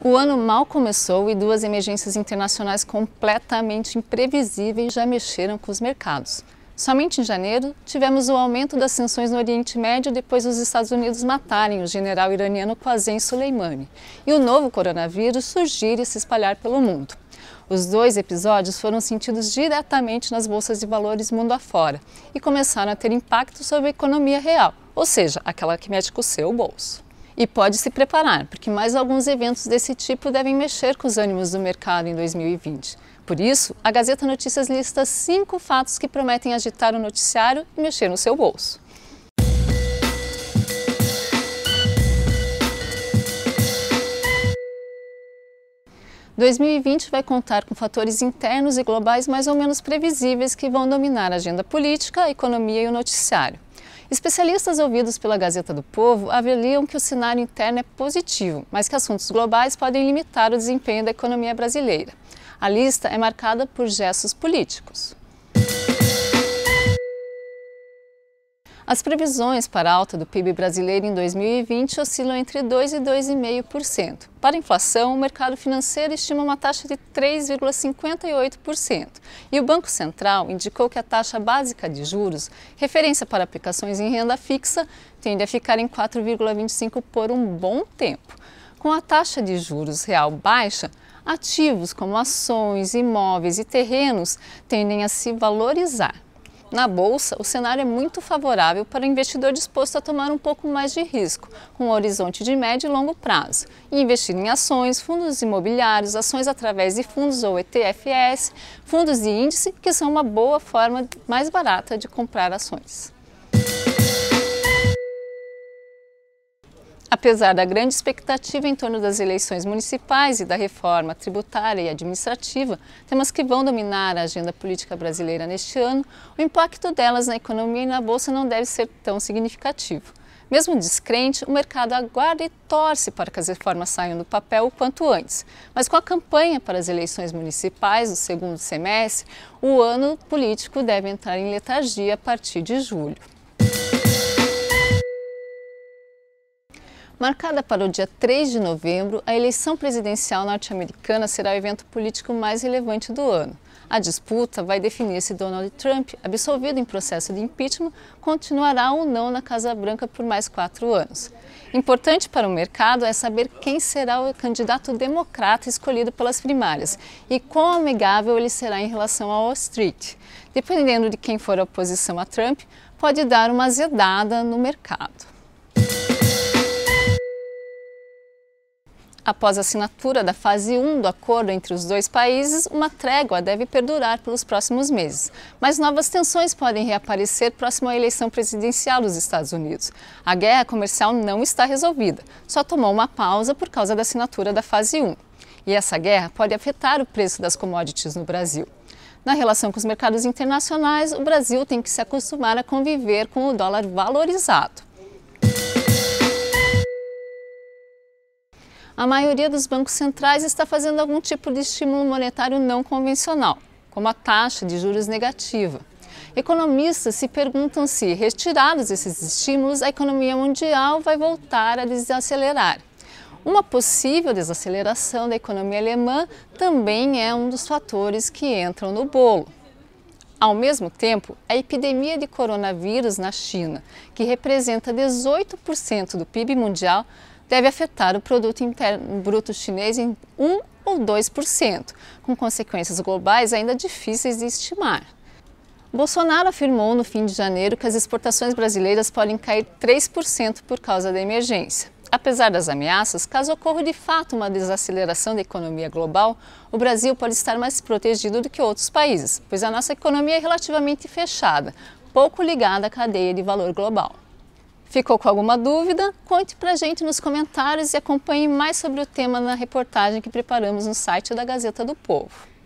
O ano mal começou e duas emergências internacionais completamente imprevisíveis já mexeram com os mercados. Somente em janeiro, tivemos o aumento das sanções no Oriente Médio depois dos Estados Unidos matarem o general iraniano Qasem Soleimani e o novo coronavírus surgir e se espalhar pelo mundo. Os dois episódios foram sentidos diretamente nas bolsas de valores mundo afora e começaram a ter impacto sobre a economia real, ou seja, aquela que mexe com o seu bolso e pode se preparar, porque mais alguns eventos desse tipo devem mexer com os ânimos do mercado em 2020. Por isso, a Gazeta Notícias lista cinco fatos que prometem agitar o noticiário e mexer no seu bolso. Música 2020 vai contar com fatores internos e globais mais ou menos previsíveis que vão dominar a agenda política, a economia e o noticiário. Especialistas ouvidos pela Gazeta do Povo avaliam que o cenário interno é positivo, mas que assuntos globais podem limitar o desempenho da economia brasileira. A lista é marcada por gestos políticos. As previsões para a alta do PIB brasileiro em 2020 oscilam entre 2% e 2,5%. Para a inflação, o mercado financeiro estima uma taxa de 3,58%. E o Banco Central indicou que a taxa básica de juros, referência para aplicações em renda fixa, tende a ficar em 4,25% por um bom tempo. Com a taxa de juros real baixa, ativos como ações, imóveis e terrenos tendem a se valorizar. Na bolsa, o cenário é muito favorável para o investidor disposto a tomar um pouco mais de risco, com um horizonte de médio e longo prazo, e investir em ações, fundos imobiliários, ações através de fundos ou ETFs, fundos de índice, que são uma boa forma mais barata de comprar ações. Apesar da grande expectativa em torno das eleições municipais e da reforma tributária e administrativa, temas que vão dominar a agenda política brasileira neste ano, o impacto delas na economia e na bolsa não deve ser tão significativo. Mesmo descrente, o mercado aguarda e torce para que as reformas saiam do papel o quanto antes. Mas com a campanha para as eleições municipais do segundo semestre, o ano político deve entrar em letargia a partir de julho. Marcada para o dia 3 de novembro, a eleição presidencial norte-americana será o evento político mais relevante do ano. A disputa vai definir se Donald Trump, absolvido em processo de impeachment, continuará ou não na Casa Branca por mais quatro anos. Importante para o mercado é saber quem será o candidato democrata escolhido pelas primárias e quão amigável ele será em relação ao Wall Street. Dependendo de quem for a oposição a Trump, pode dar uma azedada no mercado. Após a assinatura da fase 1 do acordo entre os dois países, uma trégua deve perdurar pelos próximos meses. Mas novas tensões podem reaparecer próximo à eleição presidencial dos Estados Unidos. A guerra comercial não está resolvida, só tomou uma pausa por causa da assinatura da fase 1. E essa guerra pode afetar o preço das commodities no Brasil. Na relação com os mercados internacionais, o Brasil tem que se acostumar a conviver com o dólar valorizado. a maioria dos bancos centrais está fazendo algum tipo de estímulo monetário não convencional, como a taxa de juros negativa. Economistas se perguntam se, retirados esses estímulos, a economia mundial vai voltar a desacelerar. Uma possível desaceleração da economia alemã também é um dos fatores que entram no bolo. Ao mesmo tempo, a epidemia de coronavírus na China, que representa 18% do PIB mundial, deve afetar o produto interno bruto chinês em 1 ou 2%, com consequências globais ainda difíceis de estimar. Bolsonaro afirmou no fim de janeiro que as exportações brasileiras podem cair 3% por causa da emergência. Apesar das ameaças, caso ocorra de fato uma desaceleração da economia global, o Brasil pode estar mais protegido do que outros países, pois a nossa economia é relativamente fechada, pouco ligada à cadeia de valor global. Ficou com alguma dúvida? Conte para a gente nos comentários e acompanhe mais sobre o tema na reportagem que preparamos no site da Gazeta do Povo.